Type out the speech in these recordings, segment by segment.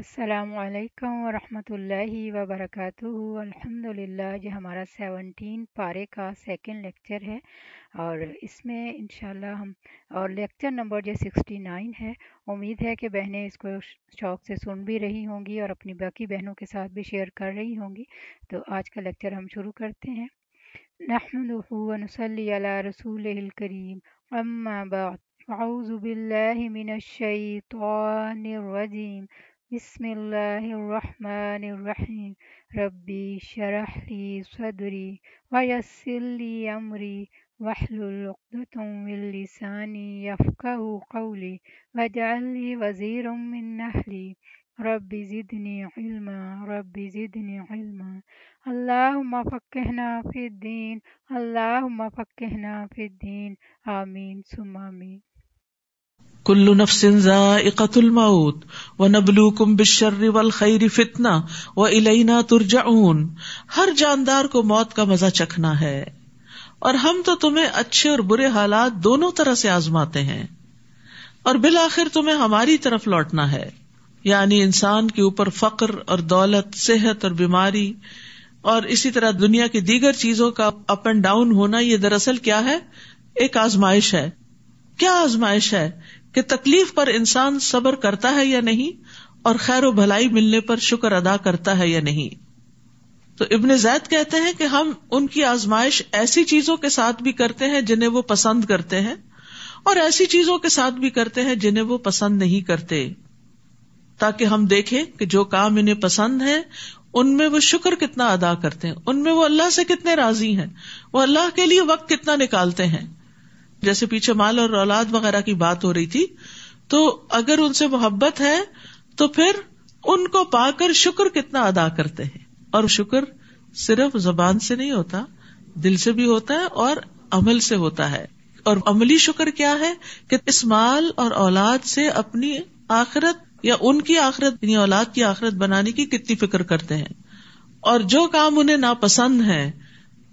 असलकम वरहमतुल्लाहि वबरकातुहू अल्हम्दुलिल्लाह जो हमारा सेवनटीन पारे का सेकेंड लेक्चर है और इसमें इंशाल्लाह हम और लेक्चर नंबर जो सिक्सटी नाइन है उम्मीद है कि बहनें इसको शौक़ से सुन भी रही होंगी और अपनी बाकी बहनों के साथ भी शेयर कर रही होंगी तो आज का लेक्चर हम शुरू करते हैं नहमदली रसूल करीम अम्मा बात अज़बिल्लिनशैतरजीम بسم الله الرحمن الرحيم ربي شرح لي صدري ويسر لي أمري واحلل عقدة من لساني يفقه قولي واجعل لي وزيرا من نحلي رب زدني علما رب زدني علما اللهم فقهنا في الدين اللهم فقهنا في الدين آمين ثم آمين कुल्लु नफसिन जाइकतुल मौत व नबलूकुम बिशर्र वल खैर फितना व इलैना तुरजाउन हर जानदार को मौत का मजा चखना है और हम तो तुम्हें अच्छे और बुरे हालात दोनों तरह से आजमाते हैं और बिल आखिर तुम्हें हमारी तरफ लौटना है यानी इंसान के ऊपर फक्र और दौलत सेहत और बीमारी और इसी तरह दुनिया की दीगर चीजों का अप एंड डाउन होना ये दरअसल क्या है एक आजमाइश है क्या आजमाइश है कि तकलीफ पर इंसान सब्र करता है या नहीं और खैर व भलाई मिलने पर शुक्र अदा करता है या नहीं तो इब्न जैद कहते हैं कि हम उनकी आजमाइश ऐसी चीजों के साथ भी करते हैं जिन्हें वो पसंद करते हैं और ऐसी चीजों के साथ भी करते हैं जिन्हें वो पसंद नहीं करते ताकि हम देखें कि जो काम इन्हें पसंद है उनमें वो शुक्र कितना अदा करते हैं उनमें वो अल्लाह से कितने राजी हैं वो अल्लाह के लिए वक्त कितना निकालते हैं जैसे पीछे माल और औलाद वगैरह की बात हो रही थी तो अगर उनसे मोहब्बत है तो फिर उनको पाकर शुक्र कितना अदा करते हैं और शुक्र सिर्फ जबान से नहीं होता दिल से भी होता है और अमल से होता है और अमली शुक्र क्या है कि इस माल और औलाद से अपनी आखिरत या उनकी आखिरत अपनी औलाद की आखिरत बनाने की कितनी फिक्र करते हैं और जो काम उन्हें नापसंद है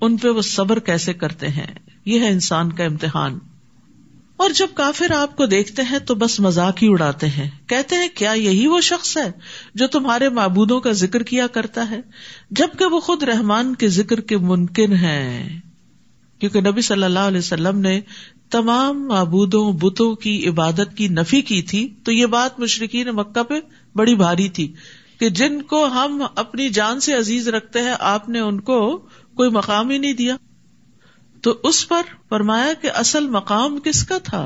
उन पे वो सब्र कैसे करते हैं यह है इंसान का इम्तिहान और जब काफिर आपको देखते हैं तो बस मजाक ही उड़ाते हैं कहते हैं क्या यही वो शख्स है जो तुम्हारे मबूदों का जिक्र किया करता है जबकि वो खुद रहमान के जिक्र के मुमकिन है क्योंकि नबी सल्लल्लाहु अलैहि वसल्लम ने तमाम मबूदों बुतों की इबादत की नफी की थी तो ये बात मुशरकिन मक्का पे बड़ी भारी थी कि जिनको हम अपनी जान से अजीज रखते हैं आपने उनको कोई मकाम ही नहीं दिया तो उस पर फरमाया कि असल मकाम किसका था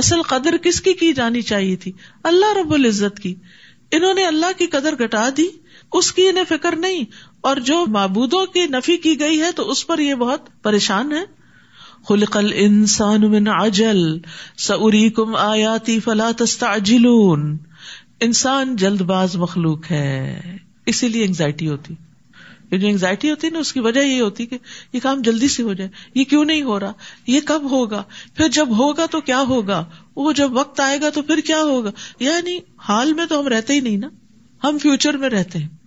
असल कदर किसकी की जानी चाहिए थी अल्लाह रब्बुल इज्जत की इन्होंने अल्लाह की कदर घटा दी उसकी इन्हें फिक्र नहीं और जो मबूदों की नफी की गई है तो उस पर ये बहुत परेशान है खुलकल इंसान मिन अजल सऊरी कुम आयाती फला तस्ताजिलून इंसान जल्दबाज मखलूक है इसीलिए एंग्जाइटी होती ये जो एंग्जाइटी होती है ना उसकी वजह ये होती कि ये काम जल्दी से हो जाए ये क्यों नहीं हो रहा ये कब होगा फिर जब होगा तो क्या होगा वो जब वक्त आएगा तो फिर क्या होगा यानी हाल में तो हम रहते ही नहीं ना हम फ्यूचर में रहते हैं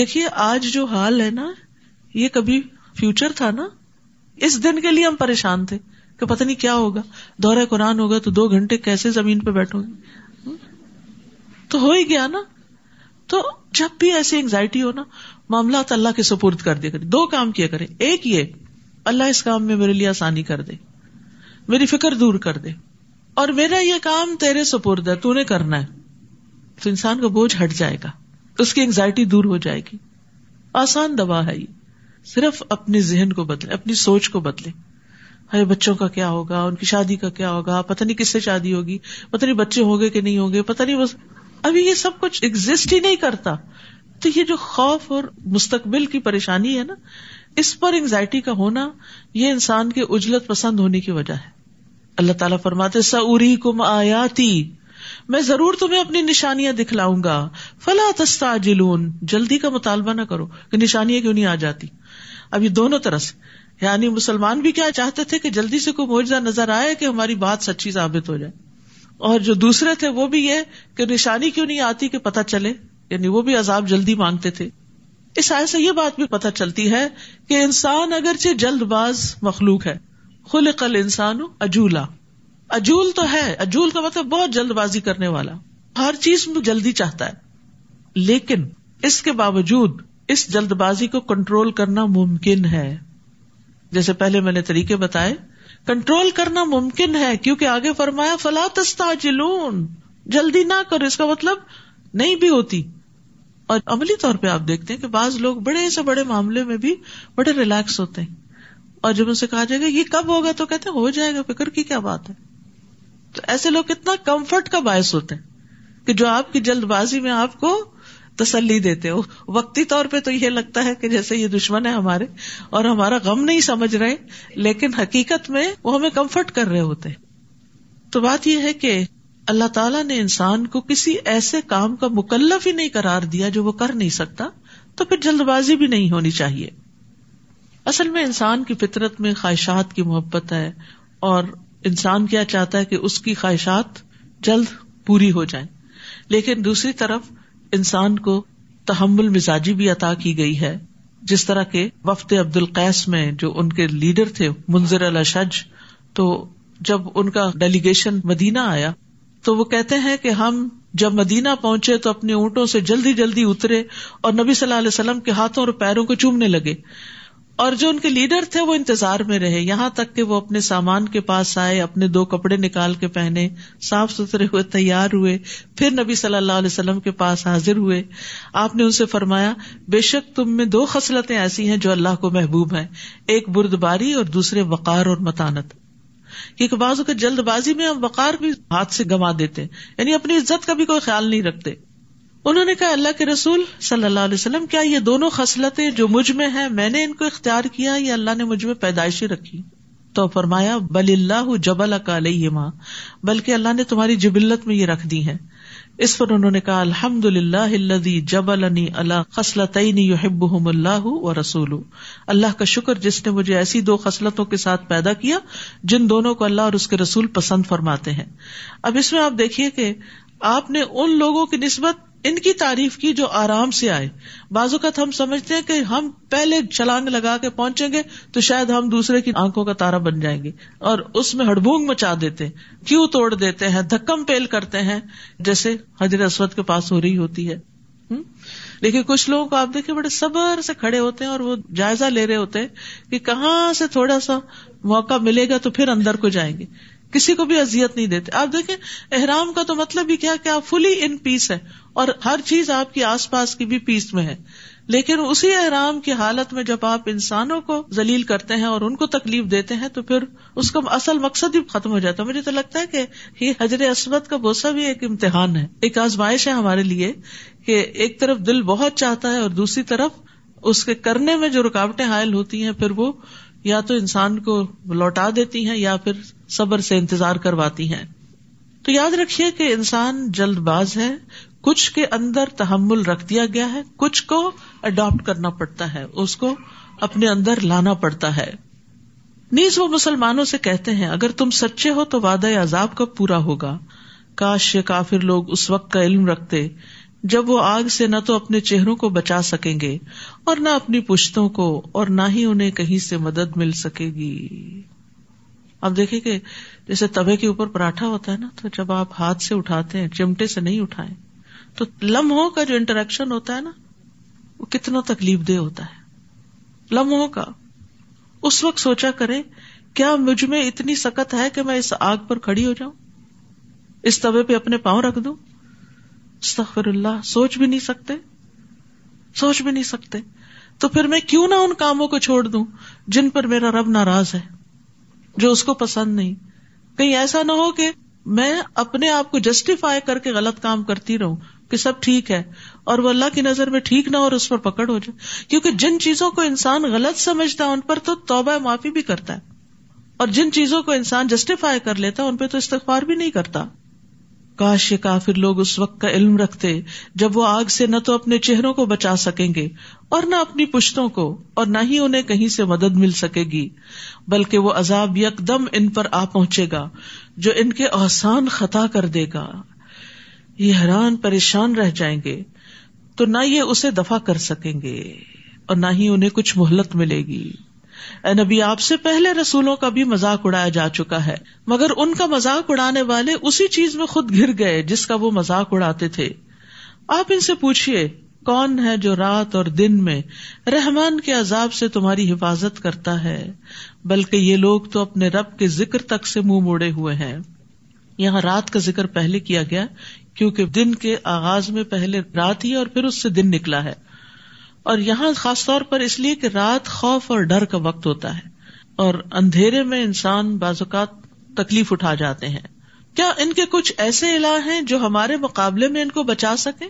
देखिए आज जो हाल है ना ये कभी फ्यूचर था ना इस दिन के लिए हम परेशान थे कि पता नहीं क्या होगा दौरा कुरान होगा तो दो घंटे कैसे जमीन पर बैठोगे तो हो ही गया ना तो जब भी ऐसी एंग्जाइटी हो ना मामला अल्लाह के सुपुर्द कर दिया करे दो काम किया करे एक ये अल्लाह इस काम में मेरे लिए आसानी कर दे मेरी फिक्र दूर कर दे और मेरा यह काम तेरे सुपुर्द है तूने करना है तो इंसान का बोझ हट जाएगा उसकी एंग्जाइटी दूर हो जाएगी आसान दवा है ये सिर्फ अपने जहन को बदले अपनी सोच को बदले अरे बच्चों का क्या होगा उनकी शादी का क्या होगा पता नहीं किससे शादी होगी पता नहीं बच्चे होंगे कि नहीं होंगे पता नहीं बस अभी ये सब कुछ एग्जिस्ट ही नहीं करता तो ये जो खौफ और मुस्तकबिल की परेशानी है ना इस पर एंगजाइटी का होना ये इंसान के उजलत पसंद होने की वजह है अल्लाह ताला फरमाते सऊरी कुम आयाती मैं जरूर तुम्हें अपनी निशानियां दिखलाऊंगा फला तस्ता जिलून जल्दी का मुतालबा ना करो कि निशानियां क्यों नहीं आ जाती अब ये दोनों तरह से यानी मुसलमान भी क्या चाहते थे कि जल्दी से कोई मुआवजा नजर आए कि हमारी बात सच्ची साबित हो जाए और जो दूसरे थे वो भी ये कि निशानी क्यों नहीं आती कि पता चले यानी वो भी अजाब जल्दी मांगते थे इस आय से ये बात भी पता चलती है कि इंसान अगरचे जल्दबाज मखलूक है खुल कल इंसान अजूला अजूल तो है अजूल का मतलब बहुत जल्दबाजी करने वाला हर चीज में जल्दी चाहता है लेकिन इसके बावजूद इस जल्दबाजी को कंट्रोल करना मुमकिन है जैसे पहले मैंने तरीके बताए कंट्रोल करना मुमकिन है क्योंकि आगे फरमाया फला तस्ता जलून जल्दी ना करो इसका मतलब नहीं भी होती और अमली तौर पे आप देखते हैं कि बाज लोग बड़े से बड़े मामले में भी बड़े रिलैक्स होते हैं और जब उनसे कहा जाएगा ये कब होगा तो कहते हैं हो जाएगा फिक्र की क्या बात है तो ऐसे लोग कितना कंफर्ट का बायस होते हैं कि जो आपकी जल्दबाजी में आपको तसल्ली देते हो वक्ती तौर पे तो यह लगता है कि जैसे ये दुश्मन है हमारे और हमारा गम नहीं समझ रहे लेकिन हकीकत में वो हमें कंफर्ट कर रहे होते तो बात यह है कि अल्लाह तला ने इंसान को किसी ऐसे काम का मुकल्लफ ही नहीं करार दिया जो वो कर नहीं सकता तो फिर जल्दबाजी भी नहीं होनी चाहिए असल में इंसान की फितरत में ख्वाहिशात की मोहब्बत है और इंसान क्या चाहता है कि उसकी ख्वाहिशात जल्द पूरी हो जाए लेकिन दूसरी तरफ इंसान को तहमुल मिजाजी भी अता की गई है जिस तरह के वफ्त अब्दुल कैस में जो उनके लीडर थे मुंजर अल अशज तो जब उनका डेलीगेशन मदीना आया तो वो कहते हैं कि हम जब मदीना पहुंचे तो अपने ऊंटों से जल्दी जल्दी उतरे और नबी सल्लल्लाहु अलैहि वसल्लम के हाथों और पैरों को चूमने लगे और जो उनके लीडर थे वो इंतजार में रहे यहां तक कि वो अपने सामान के पास आए अपने दो कपड़े निकाल के पहने साफ सुथरे हुए तैयार हुए फिर नबी सल्लल्लाहु अलैहि वसल्लम के पास हाजिर हुए आपने उनसे फरमाया बेशक तुम में दो खसलतें ऐसी हैं जो अल्लाह को महबूब हैं एक बुर्दबारी और दूसरे वकार और मतानत क्योंकि बाजू के जल्दबाजी में हम वकार भी हाथ से गंवा देते हैं यानी अपनी इज्जत का भी कोई ख्याल नहीं रखते उन्होंने कहा अल्लाह के रसूल सल्लल्लाहु अलैहि वसल्लम क्या ये दोनों खसलतें जो मुझ में है मैंने इनको इख्तियार किया या अल्लाह ने मुझ में पैदाइशी रखी तो फरमाया बल्लाह जबल का माँ बल्कि अल्लाह ने तुम्हारी जबिल्लत में ये रख दी है इस पर उन्होंने कहा अल्हम्दुलिल्लाह जबलनी अला खसलतनी युहिबुहमुल्लाह व रसूल अल्लाह का शुक्र जिसने मुझे ऐसी दो खसलतों के साथ पैदा किया जिन दोनों को अल्लाह और उसके रसूल पसंद फरमाते हैं अब इसमें आप देखिए कि आपने उन लोगों की नस्बत इनकी तारीफ की जो आराम से आए बाजुकत हम समझते हैं कि हम पहले छलांग लगा के पहुंचेंगे तो शायद हम दूसरे की आंखों का तारा बन जाएंगे और उसमें हड़बूंग मचा देते हैं क्यों तोड़ देते हैं धक्कम पेल करते हैं जैसे हजरत असवद के पास हो रही होती है लेकिन हम्म? कुछ लोगों को आप देखिए बड़े सबर से खड़े होते हैं और वो जायजा ले रहे होते हैं कि कहाँ से थोड़ा सा मौका मिलेगा तो फिर अंदर को जाएंगे किसी को भी अजियत नहीं देते आप देखें एहराम का तो मतलब ही क्या कि आप फुली इन पीस है और हर चीज आपके आस पास की भी पीस में है लेकिन उसी एहराम की हालत में जब आप इंसानों को जलील करते हैं और उनको तकलीफ देते हैं तो फिर उसका असल मकसद ही खत्म हो जाता है मुझे तो लगता है कि ये हजर असमत का बोसा भी एक इम्तिहान है एक आजमाइश है हमारे लिए कि एक तरफ दिल बहुत चाहता है और दूसरी तरफ उसके करने में जो रुकावटें हायल होती हैं फिर वो या तो इंसान को लौटा देती हैं या फिर सब्र से इंतजार करवाती हैं तो याद रखिए कि इंसान जल्दबाज है कुछ के अंदर तहमुल रख दिया गया है कुछ को अडॉप्ट करना पड़ता है उसको अपने अंदर लाना पड़ता है नीज वो मुसलमानों से कहते हैं अगर तुम सच्चे हो तो वादा अजाब का पूरा होगा काश ये काफिर लोग उस वक्त का इल्म रखते जब वो आग से न तो अपने चेहरों को बचा सकेंगे और न अपनी पुश्तों को और ना ही उन्हें कहीं से मदद मिल सकेगी अब देखे कि जैसे तवे के ऊपर पराठा होता है ना तो जब आप हाथ से उठाते हैं चिमटे से नहीं उठाए तो लम्हों का जो इंटरेक्शन होता है ना वो कितना तकलीफ देह होता है लम्हों का उस वक्त सोचा करे क्या मुझमें इतनी सकत है कि मैं इस आग पर खड़ी हो जाऊं इस तवे पे अपने पांव रख दूं अस्तफरुल्लाह सोच भी नहीं सकते सोच भी नहीं सकते तो फिर मैं क्यों ना उन कामों को छोड़ दू जिन पर मेरा रब नाराज है जो उसको पसंद नहीं कहीं ऐसा ना हो कि मैं अपने आप को जस्टिफाई करके गलत काम करती रहूं कि सब ठीक है और वो अल्लाह की नजर में ठीक ना और उस पर पकड़ हो जाए क्योंकि जिन चीजों को इंसान गलत समझता है उन पर तो तौबा माफी भी करता है और जिन चीजों को इंसान जस्टिफाई कर लेता है उन पर तो इस्तेफार भी नहीं करता काश ये काफिर लोग उस वक्त का इल्म रखते जब वो आग से न तो अपने चेहरों को बचा सकेंगे और न अपनी पुश्तों को और न ही उन्हें कहीं से मदद मिल सकेगी बल्कि वो अजाब यकदम इन पर आ पहुंचेगा जो इनके आसान खता कर देगा ये हैरान परेशान रह जाएंगे तो ना ये उसे दफा कर सकेंगे और ना ही उन्हें कुछ मोहलत मिलेगी नबी आपसे पहले रसूलों का भी मजाक उड़ाया जा चुका है मगर उनका मजाक उड़ाने वाले उसी चीज में खुद घिर गए जिसका वो मजाक उड़ाते थे आप इनसे पूछिए कौन है जो रात और दिन में रहमान के अजाब से तुम्हारी हिफाजत करता है बल्कि ये लोग तो अपने रब के जिक्र तक से मुंह मोड़े हुए हैं यहाँ रात का जिक्र पहले किया गया क्योंकि दिन के आगाज में पहले रात ही और फिर उससे दिन निकला है और यहाँ खास तौर पर इसलिए कि रात खौफ और डर का वक्त होता है और अंधेरे में इंसान बाजुकात तकलीफ उठा जाते हैं क्या इनके कुछ ऐसे इला हैं जो हमारे मुकाबले में इनको बचा सके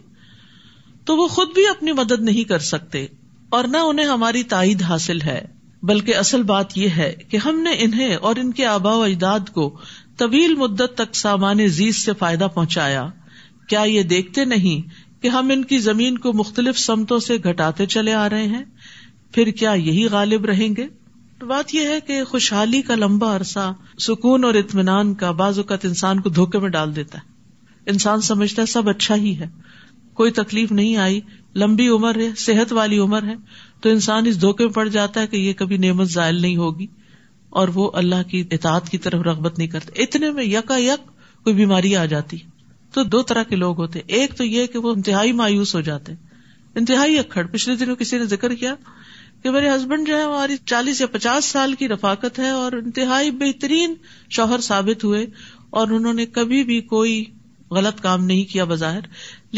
तो वो खुद भी अपनी मदद नहीं कर सकते और न उन्हें हमारी ताइद हासिल है बल्कि असल बात यह है कि हमने इन्हें और इनके आबा अजदाद को तवील मुद्दत तक सामान्य जीत से फायदा पहुंचाया क्या ये देखते नहीं कि हम इनकी जमीन को मुख्तलिफ समतों से घटाते चले आ रहे हैं फिर क्या यही गालिब रहेंगे तो बात यह है कि खुशहाली का लंबा अरसा सुकून और इतमान का बाजुकत इंसान को धोखे में डाल देता है इंसान समझता है सब अच्छा ही है कोई तकलीफ नहीं आई लंबी उम्र है सेहत वाली उम्र है तो इंसान इस धोखे में पड़ जाता है कि यह कभी नियमत जायल नहीं होगी और वो अल्लाह की इतात की तरफ रगबत नहीं करते इतने में यका यक कोई बीमारी आ जाती तो दो तरह के लोग होते एक तो यह कि वो इंतहाई मायूस हो जाते इंतहाई अक्खड़ पिछले दिनों किसी ने जिक्र किया कि मेरे हस्बैंड जो है हमारी चालीस या पचास साल की रफाकत है और इंतहाई बेहतरीन शौहर साबित हुए और उन्होंने कभी भी कोई गलत काम नहीं किया बाहर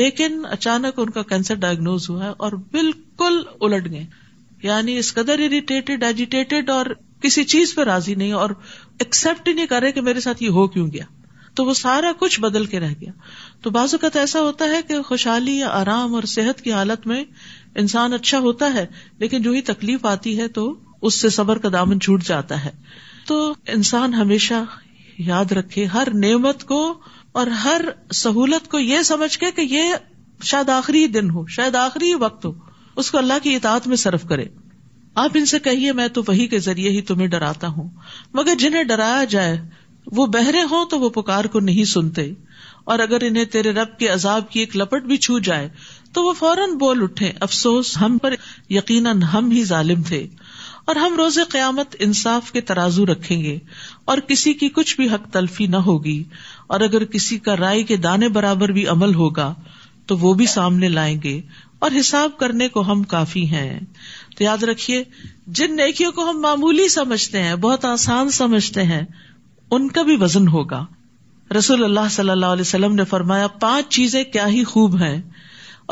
लेकिन अचानक उनका कैंसर डायग्नोज हुआ है और बिल्कुल उलट गए यानी इस कदर इरिटेटेड एजिटेटेड और किसी चीज पर राजी नहीं और एक्सेप्ट ही नहीं कर रहे कि मेरे साथ ये हो क्यों गया तो वो सारा कुछ बदल के रह गया तो बाजू तो ऐसा होता है कि खुशहाली या आराम और सेहत की हालत में इंसान अच्छा होता है लेकिन जो ही तकलीफ आती है तो उससे सबर का दामन छूट जाता है तो इंसान हमेशा याद रखे हर नेमत को और हर सहूलत को यह समझ के कि ये शायद आखिरी दिन हो शायद आखिरी वक्त हो उसको अल्लाह की इतात में सर्व करे आप इनसे कहिए मैं तो वही के जरिए ही तुम्हें डराता हूँ मगर जिन्हें डराया जाए वो बहरे हों तो वो पुकार को नहीं सुनते और अगर इन्हें तेरे रब के अजाब की एक लपट भी छू जाए तो वो फौरन बोल उठे अफसोस हम पर यकीन हम ही जालिम थे और हम रोज क्यामत इंसाफ के तराजू रखेंगे और किसी की कुछ भी हक तलफी न होगी और अगर किसी का राय के दाने बराबर भी अमल होगा तो वो भी सामने लाएंगे और हिसाब करने को हम काफी हैं तो याद रखिए जिन नेकियों को हम मामूली समझते हैं बहुत आसान समझते हैं उनका भी वजन होगा रसूल अल्लाह सल्लल्लाहु अलैहि वसल्लम ने फरमाया पांच चीजें क्या ही खूब हैं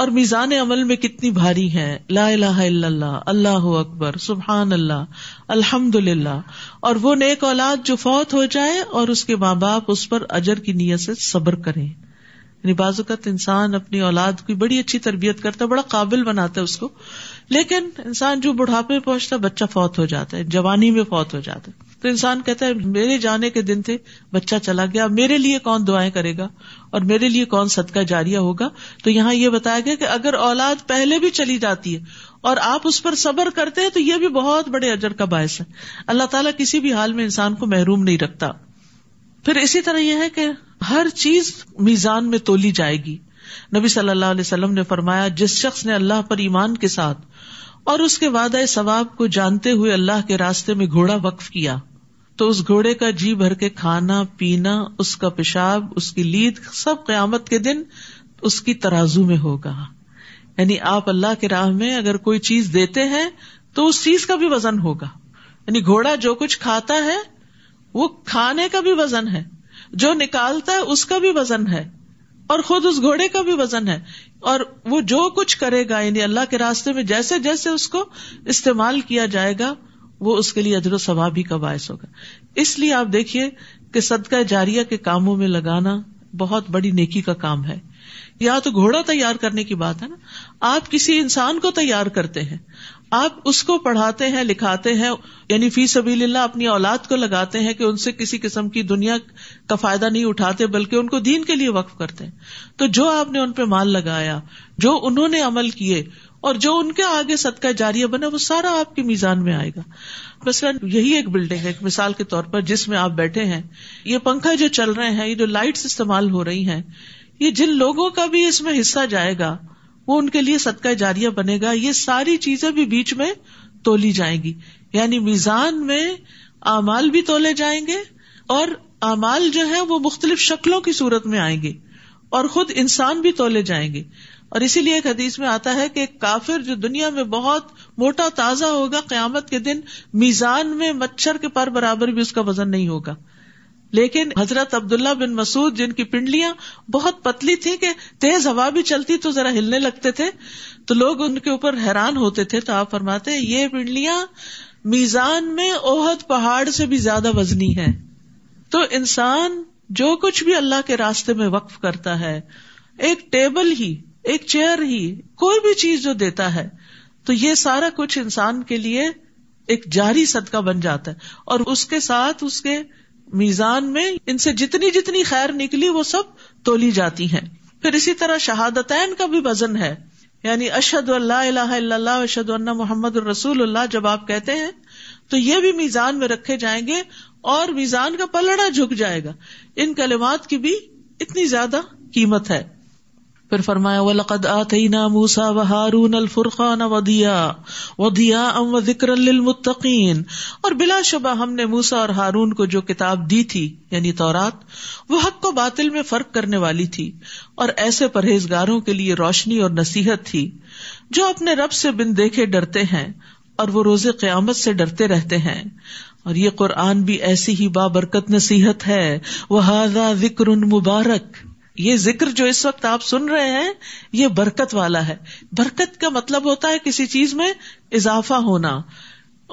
और मीजान अमल में कितनी भारी है ला अल्लाह अकबर सुबहान अल्लाह अल्हम्दुलिल्लाह और वो नेक औलाद जो फौत हो जाए और उसके माँ बाप उस पर अजर की नीयत से सब्र करें यानी बाजुकत इंसान अपनी औलाद की बड़ी अच्छी तरबियत करता है बड़ा काबिल बनाता है उसको लेकिन इंसान जो बुढ़ापे पहुंचता है बच्चा फौत हो जाता है जवानी में फौत हो जाता है तो इंसान कहता है मेरे जाने के दिन थे बच्चा चला गया मेरे लिए कौन दुआएं करेगा और मेरे लिए कौन सदका जारिया होगा तो यहाँ ये बताया गया कि अगर औलाद पहले भी चली जाती है और आप उस पर सबर करते हैं तो ये भी बहुत बड़े अजर का बायस है अल्लाह तला किसी भी हाल में इंसान को महरूम नहीं रखता फिर इसी तरह यह है कि हर चीज मीजान में तोली जाएगी नबी सल्लल्लाहु ने फरमाया जिस शख्स ने अल्लाह पर ईमान के साथ और उसके वादा सवाब को जानते हुए अल्लाह के रास्ते में घोड़ा वक्फ किया तो उस घोड़े का जी भर के खाना पीना उसका पेशाब उसकी लीद सब क्यामत के दिन उसकी तराजू में होगा यानी आप अल्लाह के राह में अगर कोई चीज देते हैं तो उस चीज का भी वजन होगा यानी घोड़ा जो कुछ खाता है वो खाने का भी वजन है जो निकालता है उसका भी वजन है और खुद उस घोड़े का भी वजन है और वो जो कुछ करेगा यानी अल्लाह के रास्ते में जैसे जैसे उसको इस्तेमाल किया जाएगा वो उसके लिए अजर सवाबी का बायस होगा इसलिए आप देखिए कि सदका जारिया के कामों में लगाना बहुत बड़ी नेकी का काम है या तो घोड़ा तैयार करने की बात है ना आप किसी इंसान को तैयार करते हैं आप उसको पढ़ाते हैं लिखाते हैं यानी फी सबील्ला अपनी औलाद को लगाते हैं कि उनसे किसी किस्म की दुनिया का फायदा नहीं उठाते बल्कि उनको दीन के लिए वक्फ करते हैं तो जो आपने उन पर माल लगाया जो उन्होंने अमल किए और जो उनके आगे सदका जारिया बना वो सारा आपके मीजान में आएगा मसलन यही एक बिल्डिंग है मिसाल के तौर पर जिसमें आप बैठे हैं ये पंखा जो चल रहे हैं ये जो लाइट इस्तेमाल हो रही है ये जिन लोगों का भी इसमें हिस्सा जाएगा वो उनके लिए सदका जारिया बनेगा ये सारी चीजें भी बीच में तोली जाएंगी यानी मीजान में अमाल भी तोले जाएंगे और अमाल जो है वो मुख्तलिफ शक्लों की सूरत में आएंगे और खुद इंसान भी तोले जाएंगे और इसीलिए एक हदीस में आता है कि काफिर जो दुनिया में बहुत मोटा ताजा होगा क्यामत के दिन मीजान में मच्छर के पार बराबर भी उसका वजन नहीं होगा लेकिन हजरत अब्दुल्ला बिन मसूद जिनकी पिंडलियां बहुत पतली थी कि तेज हवा भी चलती तो जरा हिलने लगते थे तो लोग उनके ऊपर हैरान होते थे तो आप फरमाते ये पिंडलियां मीजान में ओहद पहाड़ से भी ज्यादा वजनी है तो इंसान जो कुछ भी अल्लाह के रास्ते में वक्फ करता है एक टेबल ही एक चेयर ही कोई भी चीज जो देता है तो ये सारा कुछ इंसान के लिए एक जारी सदका बन जाता है और उसके साथ उसके मीजान में इनसे जितनी जितनी खैर निकली वो सब तोली जाती है फिर इसी तरह शहादत का भी वजन है यानी अशद अशद मोहम्मद रसूल जब आप कहते हैं तो ये भी मीजान में रखे जाएंगे और मीजान का पलड़ा झुक जाएगा इन कलिमात की भी इतनी ज्यादा कीमत है फिर फरमाया वलकद आतना मूसा व हारून अलफुरखान वदिया वदिया अम व जिक्र मुतकीन और बिलाशुबा हमने मूसा और हारून को जो किताब दी थी यानी तौरात वो हक को बातिल में फर्क करने वाली थी और ऐसे परहेजगारों के लिए रोशनी और नसीहत थी जो अपने रब से बिन देखे डरते हैं और वो रोजे क्यामत से डरते रहते हैं और ये कुरान भी ऐसी ही बाबरकत नसीहत है वह जिक्र मुबारक ये जिक्र जो इस वक्त आप सुन रहे हैं ये बरकत वाला है बरकत का मतलब होता है किसी चीज में इजाफा होना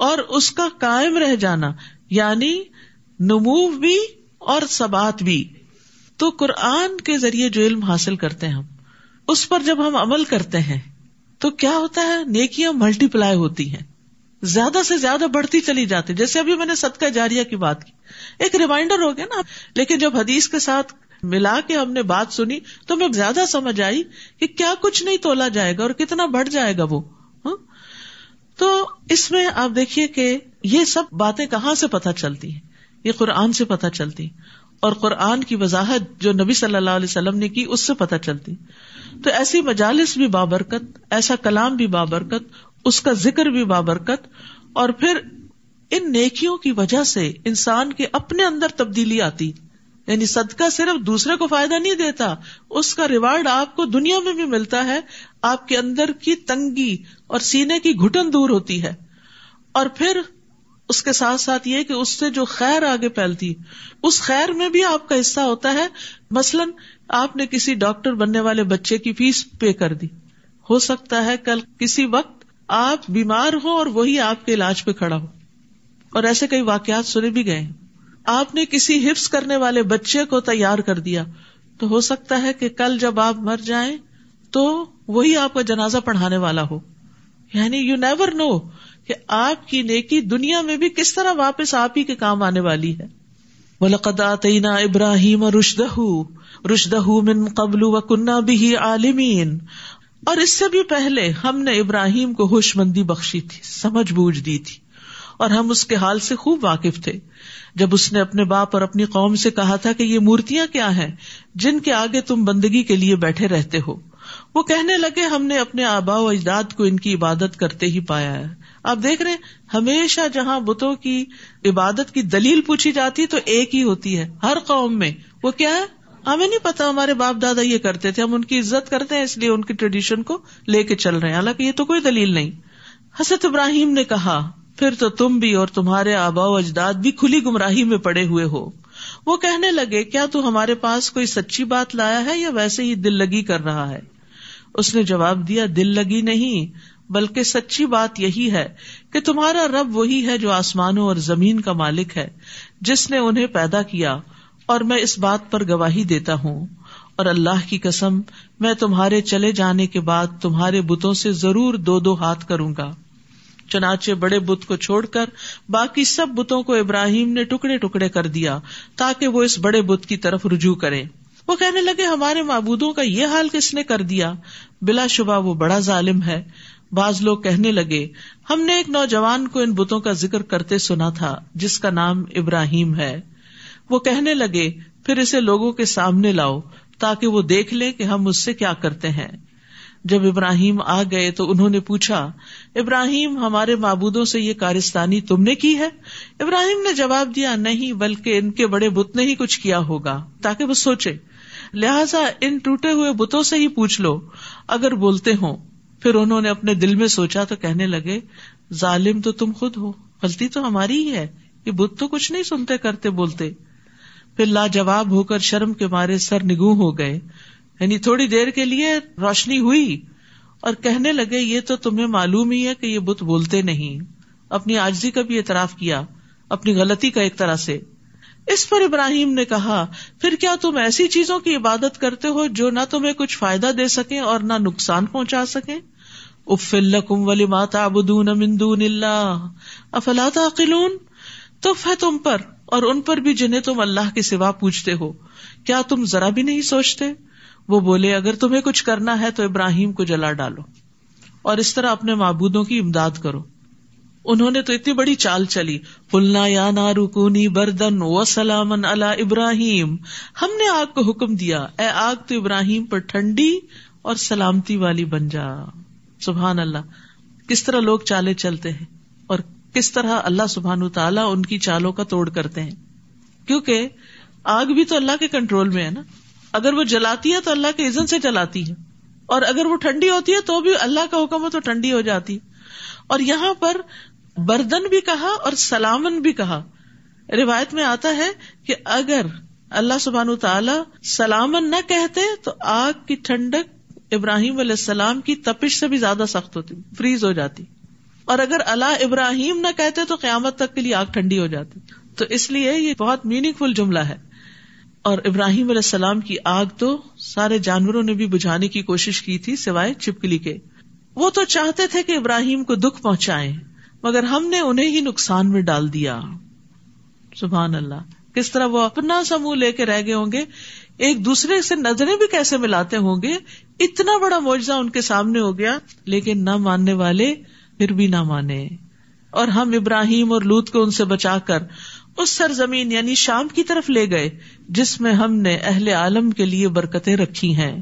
और उसका कायम रह जाना यानी नमूव भी और सबात भी तो कुरान के जरिए जो इल्म हासिल करते हैं हम उस पर जब हम अमल करते हैं तो क्या होता है नेकियां मल्टीप्लाई होती हैं ज्यादा से ज्यादा बढ़ती चली जाती जैसे अभी मैंने सदका जारिया की बात की एक रिमाइंडर हो गया ना लेकिन जब हदीस के साथ मिला के हमने बात सुनी तो हमें ज्यादा समझ आई कि क्या कुछ नहीं तोला जाएगा और कितना बढ़ जाएगा वो हा? तो इसमें आप देखिए कि ये सब बातें कहाँ से पता चलती हैं ये कुरान से पता चलती और कुरान की वजाहत जो नबी सल्लल्लाहु अलैहि वसल्लम ने की उससे पता चलती तो ऐसी मजालिस भी बाबरकत ऐसा कलाम भी बाबरकत उसका जिक्र भी बाबरकत और फिर इन नेकियों की वजह से इंसान के अपने अंदर तब्दीली आती यानी सदका सिर्फ दूसरे को फायदा नहीं देता उसका रिवार्ड आपको दुनिया में भी मिलता है आपके अंदर की तंगी और सीने की घुटन दूर होती है और फिर उसके साथ साथ ये कि उससे जो खैर आगे फैलती उस खैर में भी आपका हिस्सा होता है मसलन आपने किसी डॉक्टर बनने वाले बच्चे की फीस पे कर दी हो सकता है कल किसी वक्त आप बीमार हो और वही आपके इलाज पे खड़ा हो और ऐसे कई वाकयात सुने भी गए हैं आपने किसी हिप्स करने वाले बच्चे को तैयार कर दिया तो हो सकता है कि कल जब आप मर जाए तो वही आपका जनाजा पढ़ाने वाला हो यानी यू नेवर नो कि आपकी नेकी दुनिया में भी किस तरह वापस आप ही के काम आने वाली है वलकदातना इब्राहिम रुशदहू रुशदहू मिन कबलू व कुन्ना बिही आलिमीन और इससे भी पहले हमने इब्राहिम को होशमंदी बख्शी थी समझ बूझ दी थी और हम उसके हाल से खूब वाकिफ थे जब उसने अपने बाप और अपनी कौम से कहा था कि ये मूर्तियां क्या हैं जिनके आगे तुम बंदगी के लिए बैठे रहते हो वो कहने लगे हमने अपने आबा अजदाद को इनकी इबादत करते ही पाया है आप देख रहे हैं हमेशा जहां बुतों की इबादत की दलील पूछी जाती तो एक ही होती है हर कौम में वो क्या है हमें नहीं पता हमारे बाप दादा ये करते थे हम उनकी इज्जत करते हैं इसलिए उनकी ट्रेडिशन को लेके चल रहे हैं हालांकि ये तो कोई दलील नहीं हसरत इब्राहिम ने कहा फिर तो तुम भी और तुम्हारे आबाओ अजदाद भी खुली गुमराही में पड़े हुए हो वो कहने लगे क्या तू हमारे पास कोई सच्ची बात लाया है या वैसे ही दिल लगी कर रहा है उसने जवाब दिया दिल लगी नहीं बल्कि सच्ची बात यही है कि तुम्हारा रब वही है जो आसमानों और जमीन का मालिक है जिसने उन्हें पैदा किया और मैं इस बात पर गवाही देता हूँ और अल्लाह की कसम मैं तुम्हारे चले जाने के बाद तुम्हारे बुतों से जरूर दो दो हाथ करूंगा चनाचे बड़े बुत को छोड़कर बाकी सब बुतों को इब्राहिम ने टुकड़े टुकड़े कर दिया ताकि वो इस बड़े बुत की तरफ रुजू करें वो कहने लगे हमारे मबूदों का ये हाल किसने कर दिया बिलाशुबा वो बड़ा जालिम है बाज लोग कहने लगे हमने एक नौजवान को इन बुतों का जिक्र करते सुना था जिसका नाम इब्राहिम है वो कहने लगे फिर इसे लोगों के सामने लाओ ताकि वो देख ले कि हम उससे क्या करते हैं जब इब्राहिम आ गए तो उन्होंने पूछा इब्राहिम हमारे मबूदों से ये कारिस्तानी तुमने की है इब्राहिम ने जवाब दिया नहीं बल्कि इनके बड़े बुत ने ही कुछ किया होगा ताकि वो सोचे लिहाजा इन टूटे हुए बुतों से ही पूछ लो अगर बोलते हो फिर उन्होंने अपने दिल में सोचा तो कहने लगे जालिम तो तुम खुद हो गलती तो हमारी ही है ये बुत तो कुछ नहीं सुनते करते बोलते फिर लाजवाब होकर शर्म के मारे सर निगू हो गए यानी थोड़ी देर के लिए रोशनी हुई और कहने लगे ये तो तुम्हें मालूम ही है कि ये बुत बोलते नहीं अपनी आजी का भी एतराफ किया अपनी गलती का एक तरह से इस पर इब्राहिम ने कहा फिर क्या तुम ऐसी चीजों की इबादत करते हो जो ना तुम्हें कुछ फायदा दे सके और ना नुकसान पहुंचा सके उफिल्लकुम वली माता अबुदून मिंदून अफला ताकिलून तुफ है तुम पर और उन पर भी जिन्हें तुम अल्लाह के सिवा पूछते हो क्या तुम जरा भी नहीं सोचते वो बोले अगर तुम्हें कुछ करना है तो इब्राहिम को जला डालो और इस तरह अपने मबूदों की इमदाद करो उन्होंने तो इतनी बड़ी चाल चली फुलना या ना रुकूनी बर्दन व सलामन अला इब्राहिम हमने आग को हुक्म दिया ए आग तो इब्राहिम पर ठंडी और सलामती वाली बन जा सुबहान अल्लाह किस तरह लोग चाले चलते हैं और किस तरह अल्लाह सुबहान तला उनकी चालों का तोड़ करते हैं क्योंकि आग भी तो अल्लाह के कंट्रोल में है ना अगर वो जलाती है तो अल्लाह के इजन से जलाती है और अगर वो ठंडी होती है तो भी अल्लाह का हुक्म हो तो ठंडी हो जाती है और यहाँ पर बर्दन भी कहा और सलामन भी कहा रिवायत में आता है कि अगर अल्लाह सुबहान तला सलामन न कहते तो आग की ठंडक इब्राहिम सलाम की तपिश से भी ज्यादा सख्त होती फ्रीज हो जाती और अगर अल्लाह इब्राहिम न कहते तो क्यामत तक के लिए आग ठंडी हो जाती तो इसलिए ये बहुत मीनिंगफुल जुमला है और इब्राहिम सलाम की आग तो सारे जानवरों ने भी बुझाने की कोशिश की थी सिवाय चिपकली के वो तो चाहते थे कि इब्राहिम को दुख पहुंचाए मगर हमने उन्हें ही नुकसान में डाल दिया सुबह अल्लाह किस तरह वो अपना समूह लेके रह गए होंगे एक दूसरे से नजरें भी कैसे मिलाते होंगे इतना बड़ा मुआवजा उनके सामने हो गया लेकिन न मानने वाले फिर भी ना माने और हम इब्राहिम और लूत को उनसे बचाकर उस सरजमीन यानी शाम की तरफ ले गए जिसमें हमने अहल आलम के लिए बरकतें रखी हैं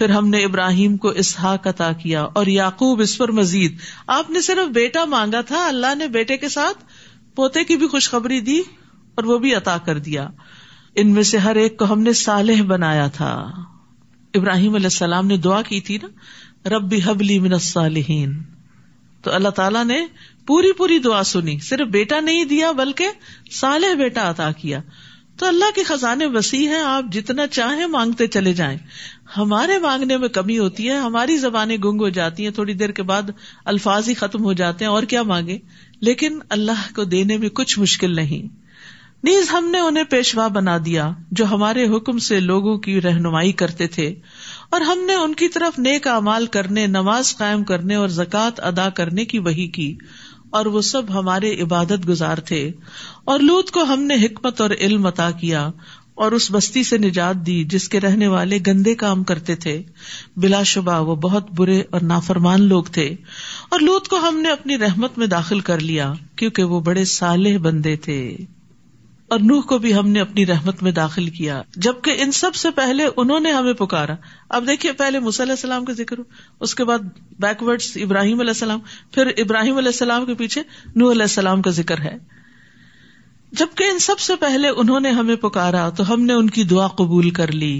फिर हमने इब्राहिम को इसहाक अता किया और याकूब इस पर मजीद आपने सिर्फ बेटा मांगा था अल्लाह ने बेटे के साथ पोते की भी खुशखबरी दी और वो भी अता कर दिया इनमें से हर एक को हमने सालेह बनाया था इब्राहिम सलाम ने दुआ की थी ना रबी हबली मिनसालहीन तो अल्लाह ताला ने पूरी पूरी दुआ सुनी सिर्फ बेटा नहीं दिया बल्कि साले बेटा अदा किया तो अल्लाह के खजाने वसी है आप जितना चाहे मांगते चले जाएं हमारे मांगने में कमी होती है हमारी जबाने गुंग हो जाती है थोड़ी देर के बाद अल्फाज ही खत्म हो जाते हैं और क्या मांगे लेकिन अल्लाह को देने में कुछ मुश्किल नहीं नीज हमने उन्हें पेशवा बना दिया जो हमारे हुक्म से लोगों की रहनुमाई करते थे और हमने उनकी तरफ नेक अमाल करने नमाज कायम करने और जक़ात अदा करने की वही की और वो सब हमारे इबादत गुजार थे और लूत को हमने हिकमत और इल्म अता किया और उस बस्ती से निजात दी जिसके रहने वाले गंदे काम करते थे बिलाशुबा वो बहुत बुरे और नाफरमान लोग थे और लूत को हमने अपनी रहमत में दाखिल कर लिया क्योंकि वो बड़े साले बंदे थे और नूह को भी हमने अपनी रहमत में दाखिल किया जबकि इन सब से पहले उन्होंने हमें पुकारा अब देखिए पहले मूसलाम का जिक्र उसके बाद बैकवर्ड्स इब्राहिम सलाम फिर इब्राहिम सलाम के पीछे नूह सलाम का जिक्र है जबकि इन सब से पहले उन्होंने हमें पुकारा तो हमने उनकी दुआ कबूल कर ली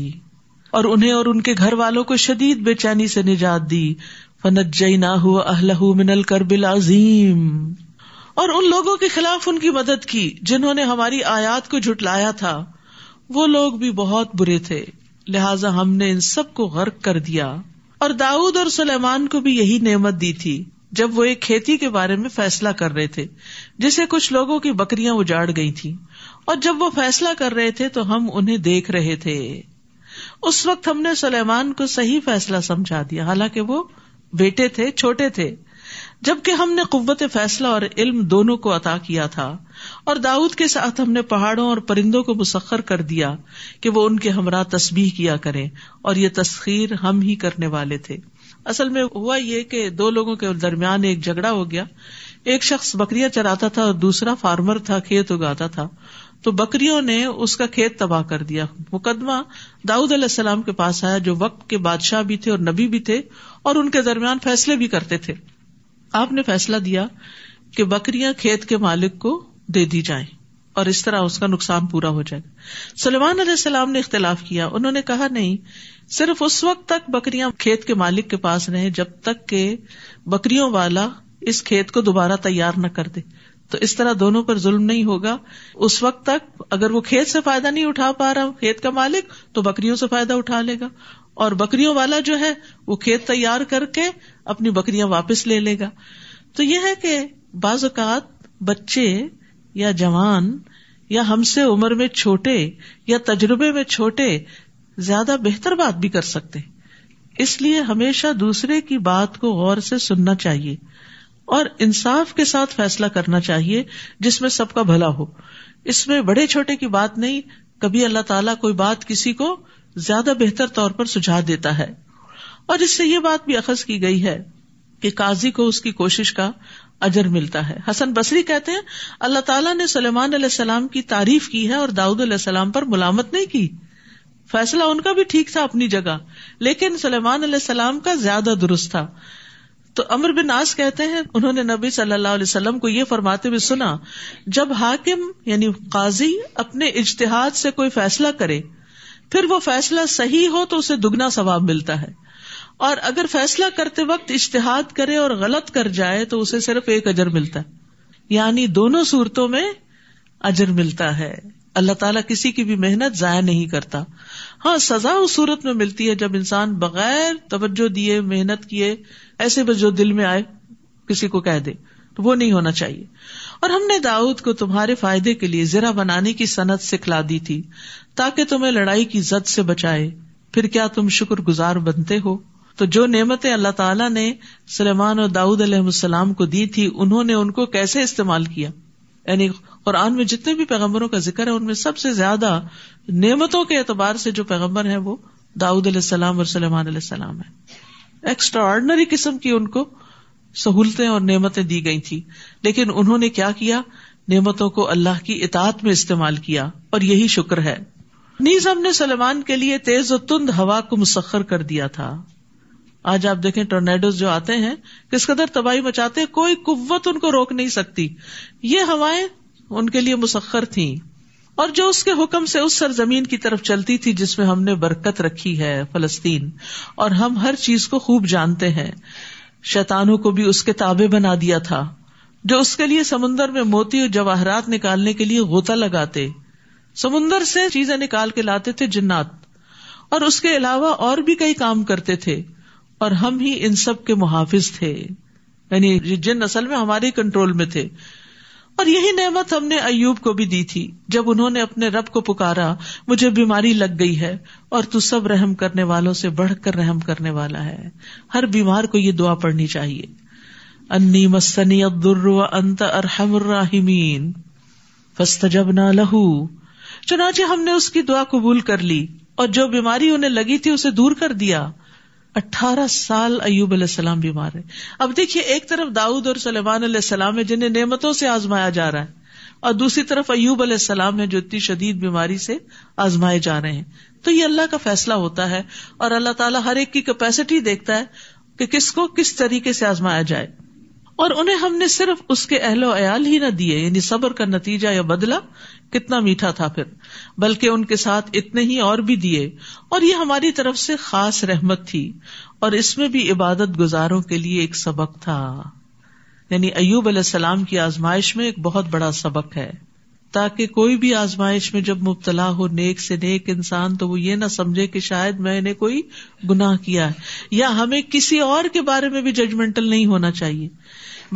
और उन्हें और उनके घर वालों को शदीद बेचैनी से निजात दी फनत जई ना हुआ अहलहू मिनल करबिल अजीम और उन लोगों के खिलाफ उनकी मदद की जिन्होंने हमारी आयात को झुटलाया था वो लोग भी बहुत बुरे थे लिहाजा हमने इन सब को गर्क कर दिया और दाऊद और सुलेमान को भी यही नेमत दी थी जब वो एक खेती के बारे में फैसला कर रहे थे जिसे कुछ लोगों की बकरियां उजाड़ गई थी और जब वो फैसला कर रहे थे तो हम उन्हें देख रहे थे उस वक्त हमने सुलेमान को सही फैसला समझा दिया हालांकि वो बेटे थे छोटे थे जबकि हमने कुत फैसला और इल्म दोनों को अता किया था और दाऊद के साथ हमने पहाड़ों और परिंदों को मुसखर कर दिया कि वो उनके हमरा तस्बीह किया करें और ये तस्खीर हम ही करने वाले थे असल में हुआ ये कि दो लोगों के दरमियान एक झगड़ा हो गया एक शख्स बकरियां चराता था और दूसरा फार्मर था खेत उगाता था तो बकरियों ने उसका खेत तबाह कर दिया मुकदमा दाऊद अलैहिस्सलाम के पास आया जो वक्त के बादशाह भी थे और नबी भी थे और उनके दरमियान फैसले भी करते थे आपने फैसला दिया कि बकरियां खेत के मालिक को दे दी जाए और इस तरह उसका नुकसान पूरा हो जाएगा सलेमान सलाम ने इख्तलाफ किया उन्होंने कहा नहीं सिर्फ उस वक्त तक बकरियां खेत के मालिक के पास रहे जब तक के बकरियों वाला इस खेत को दोबारा तैयार न कर दे तो इस तरह दोनों पर जुल्म नहीं होगा उस वक्त तक अगर वो खेत से फायदा नहीं उठा पा रहा खेत का मालिक तो बकरियों से फायदा उठा लेगा और बकरियों वाला जो है वो खेत तैयार करके अपनी बकरियां वापस ले लेगा तो यह है कि बाजात बच्चे या जवान या हमसे उम्र में छोटे या तजुर्बे में छोटे ज्यादा बेहतर बात भी कर सकते इसलिए हमेशा दूसरे की बात को गौर से सुनना चाहिए और इंसाफ के साथ फैसला करना चाहिए जिसमें सबका भला हो इसमें बड़े छोटे की बात नहीं कभी अल्लाह ताला कोई बात किसी को ज्यादा बेहतर तौर पर सुझा देता है और इससे ये बात भी अखज की गई है कि काजी को उसकी कोशिश का अजर मिलता है हसन बसरी कहते हैं अल्लाह ताला ने सलेमान सलाम की तारीफ की है और दाऊद सलाम पर मुलामत नहीं की फैसला उनका भी ठीक था अपनी जगह लेकिन सलेमान सलाम का ज्यादा दुरुस्त था तो अमर बिन आस कहते हैं उन्होंने नबी सल्लल्लाहु अलैहि वसल्लम को यह फरमाते हुए सुना जब हाकिम यानी काजी अपने इज्तिहाद से कोई फैसला करे फिर वो फैसला सही हो तो उसे दुगना सवाब मिलता है और अगर फैसला करते वक्त इश्तहाद करे और गलत कर जाए तो उसे सिर्फ एक अजर मिलता है यानी दोनों सूरतों में अजर मिलता है अल्लाह ताला किसी की भी मेहनत जाया नहीं करता हाँ सजा उस सूरत में मिलती है जब इंसान बगैर तवज्जो दिए मेहनत किए ऐसे बस जो दिल में आए किसी को कह दे तो वो नहीं होना चाहिए और हमने दाऊद को तुम्हारे फायदे के लिए जिरा बनाने की सनत सिखला दी थी ताकि तुम्हें लड़ाई की जद से बचाए फिर क्या तुम शुक्रगुजार बनते हो तो जो नेमतें अल्लाह तला ने सलेमान और दाऊद अलैहिस्सलाम को दी थी उन्होंने उनको कैसे इस्तेमाल किया यानी कुरान में जितने भी पैगम्बरों का जिक्र है उनमें सबसे ज्यादा नियमतों के एतबार से जो पैगम्बर है वो दाऊद अलैहिस्सलाम और सलेमान अलैहिस्सलाम है एक्स्ट्रा ऑर्डनरी किस्म की उनको सहूलतें और नियमतें दी गई थी लेकिन उन्होंने क्या किया नियमतों को अल्लाह की इतात में इस्तेमाल किया और यही शुक्र है नीज हमने सलेमान के लिए तेज और तुंद हवा को मुसखर कर दिया था आज आप देखें टोर्नेडोज जो आते हैं किस कदर तबाही मचाते हैं कोई कुत उनको रोक नहीं सकती ये हवाएं उनके लिए मुसखर थी और जो उसके हुक्म से उस सरजमीन की तरफ चलती थी जिसमें हमने बरकत रखी है फलस्तीन और हम हर चीज को खूब जानते हैं शैतानों को भी उसके ताबे बना दिया था जो उसके लिए समुन्दर में मोती और जवाहरात निकालने के लिए गोता लगाते समुन्दर से चीजें निकाल के लाते थे जिन्नात और उसके अलावा और भी कई काम करते थे और हम ही इन सब के मुहाफिज थे यानी जिन असल में हमारे कंट्रोल में थे और यही नेमत हमने अयूब को भी दी थी जब उन्होंने अपने रब को पुकारा मुझे बीमारी लग गई है और तू सब रहम करने वालों से बढ़कर रहम करने वाला है हर बीमार को यह दुआ पढ़नी चाहिए अन्नी मस्सनी अब्दुर्र अंत अरहमीन फस्तजबना लहू चुनाचे हमने उसकी दुआ कबूल कर ली और जो बीमारी उन्हें लगी थी उसे दूर कर दिया अट्ठारह साल अयूब अलैहिस्सलाम बीमार है अब देखिए एक तरफ दाऊद और सलेमान अलैहिस्सलाम है जिन्हें नेमतों से आजमाया जा रहा है और दूसरी तरफ अयूब अलैहिस्सलाम है जो इतनी शदीद बीमारी से आजमाए जा रहे हैं तो ये अल्लाह का फैसला होता है और अल्लाह ताला हर एक की कैपेसिटी देखता है कि किसको किस तरीके से आजमाया जाए और उन्हें हमने सिर्फ उसके अहलो अयाल ही न दिए यानी सब्र का नतीजा या बदला कितना मीठा था फिर बल्कि उनके साथ इतने ही और भी दिए और ये हमारी तरफ से खास रहमत थी और इसमें भी इबादत गुजारों के लिए एक सबक था यानी अयूब सलाम की आजमाइश में एक बहुत बड़ा सबक है ताकि कोई भी आजमाइश में जब मुब्तला हो नेक से नेक इंसान तो वो ये ना समझे कि शायद मैंने कोई गुनाह किया है या हमें किसी और के बारे में भी जजमेंटल नहीं होना चाहिए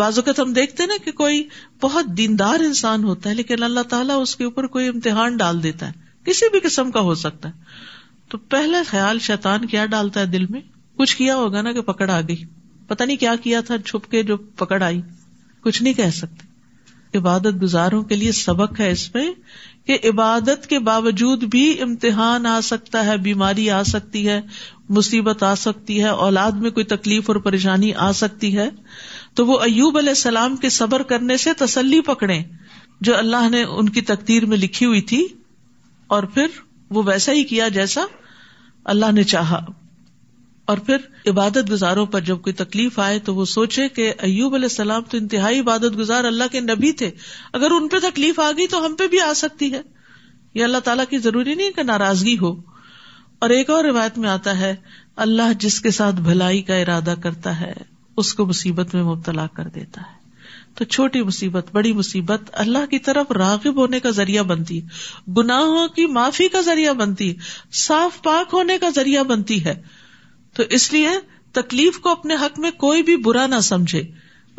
बाजुकत हम देखते ना कि कोई बहुत दीनदार इंसान होता है लेकिन अल्लाह ताला उसके ऊपर कोई इम्तिहान डाल देता है किसी भी किस्म का हो सकता है तो पहला ख्याल शैतान क्या डालता है दिल में कुछ किया होगा ना कि पकड़ आ गई पता नहीं क्या किया था छुप के जो पकड़ आई कुछ नहीं कह सकते इबादत गुजारों के लिए सबक है इसमें कि इबादत के बावजूद भी इम्तिहान आ सकता है बीमारी आ सकती है मुसीबत आ सकती है औलाद में कोई तकलीफ और परेशानी आ सकती है तो वो अयूब सलाम के सबर करने से तसल्ली पकड़े जो अल्लाह ने उनकी तकदीर में लिखी हुई थी और फिर वो वैसा ही किया जैसा अल्लाह ने चाहा और फिर इबादत गुजारों पर जब कोई तकलीफ आए तो वो सोचे कि अयूब सलाम तो इंतहाई इबादत गुजार अल्लाह के नबी थे अगर उन पे तकलीफ आ गई तो हम पे भी आ सकती है ये अल्लाह ताला की जरूरी नहीं कि नाराजगी हो और एक और रिवायत में आता है अल्लाह जिसके साथ भलाई का इरादा करता है उसको मुसीबत में मुबतला कर देता है तो छोटी मुसीबत बड़ी मुसीबत अल्लाह की तरफ रागिब होने का जरिया बनती गुनाहों की माफी का जरिया बनती साफ पाक होने का जरिया बनती है तो इसलिए तकलीफ को अपने हक में कोई भी बुरा ना समझे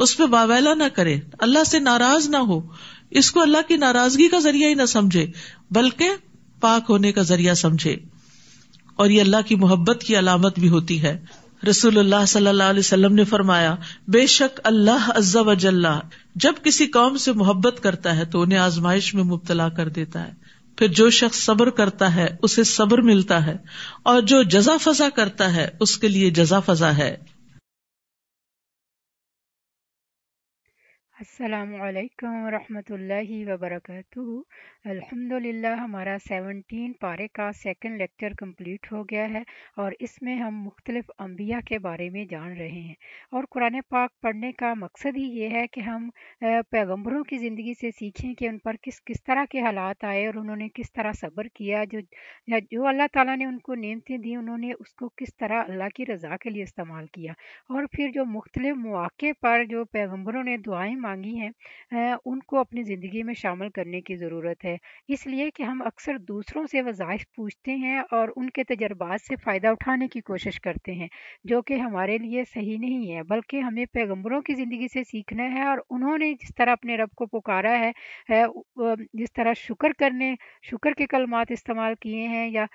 उस पर बावैला ना करे अल्लाह से नाराज ना हो इसको अल्लाह की नाराजगी का जरिया ही ना समझे बल्कि पाक होने का जरिया समझे और ये अल्लाह की मोहब्बत की अलामत भी होती है रसूलुल्लाह सल्लल्लाहु अलैहि वसल्लम ने फरमाया बेशक अल्लाह अज्जा वजल्ला जब किसी कौम से मोहब्बत करता है तो उन्हें आजमाइश में मुबतला कर देता है फिर जो शख्स सब्र करता है उसे सब्र मिलता है और जो जजा फजा करता है उसके लिए जजा फजा है असलकम वरहि वबरक अल्हम्दुलिल्लाह हमारा सेवनटीन पारे का सेकंड लेक्चर कंप्लीट हो गया है और इसमें हम मुख्तलिफ़ अम्बिया के बारे में जान रहे हैं और कुरान पाक पढ़ने का मकसद ही ये है कि हम पैगम्बरों की ज़िंदगी से सीखें कि उन पर किस किस तरह के हालात आए और उन्होंने किस तरह सब्र किया जो जो अल्लाह ताला ने उनको नियमतें दी उन्होंने उसको किस तरह अल्लाह की रज़ा के लिए इस्तेमाल किया और फिर जो मुख्तलिफ़ मौक़े पर जो पैगम्बरों ने दुआएँ मांगी हैं उनको अपनी ज़िंदगी में शामिल करने की ज़रूरत है इसलिए कि हम अक्सर दूसरों से वज़ाइफ पूछते हैं और उनके तजर्बात से फ़ायदा उठाने की कोशिश करते हैं जो कि हमारे लिए सही नहीं है बल्कि हमें पैगम्बरों की ज़िंदगी से सीखना है और उन्होंने जिस तरह अपने रब को पुकारा है जिस तरह शुक्र करने शुक्र के कलमात इस्तेमाल किए हैं या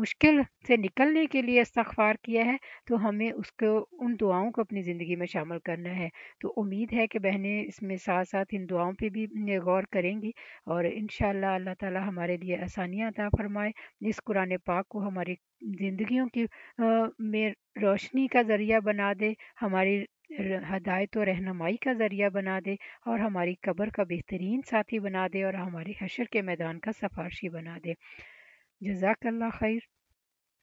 मुश्किल से निकलने के लिए इस्तार किया है तो हमें उसको उन दुआओं को अपनी ज़िंदगी में शामिल करना है तो उम्मीद है कि बहन मैंने इसमें साथ साथ इन दुआओं पे भी गौर करेंगी और इन अल्लाह ताला हमारे लिए आसानियाँ अदा फ़रमाए इस कुरान पाक को हमारी ज़िंदगियों की में रोशनी का ज़रिया बना दे हमारी हदायत और रहनमाई का ज़रिया बना दे और हमारी कब्र का बेहतरीन साथी बना दे और हमारे हशर के मैदान का सफारशी बना दे जजाकल्ला खैर